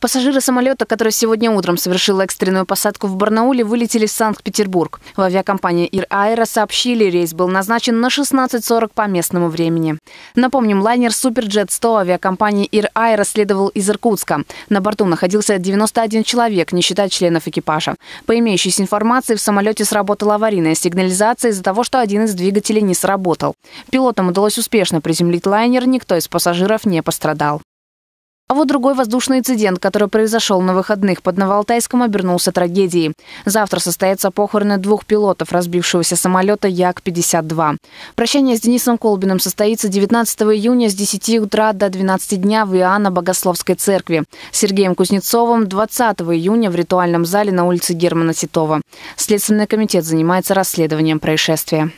Пассажиры самолета, который сегодня утром совершил экстренную посадку в Барнауле, вылетели в Санкт-Петербург. В авиакомпании «Ир Аэро» сообщили, рейс был назначен на 16.40 по местному времени. Напомним, лайнер «Суперджет-100» авиакомпании «Ир Аэро» следовал из Иркутска. На борту находился 91 человек, не считая членов экипажа. По имеющейся информации, в самолете сработала аварийная сигнализация из-за того, что один из двигателей не сработал. Пилотам удалось успешно приземлить лайнер, никто из пассажиров не пострадал. А вот другой воздушный инцидент, который произошел на выходных под Новоалтайском, обернулся трагедией. Завтра состоятся похороны двух пилотов разбившегося самолета Як-52. Прощание с Денисом Колбиным состоится 19 июня с 10 утра до 12 дня в Иоанна-Богословской церкви. С Сергеем Кузнецовым 20 июня в ритуальном зале на улице Германа Ситова. Следственный комитет занимается расследованием происшествия.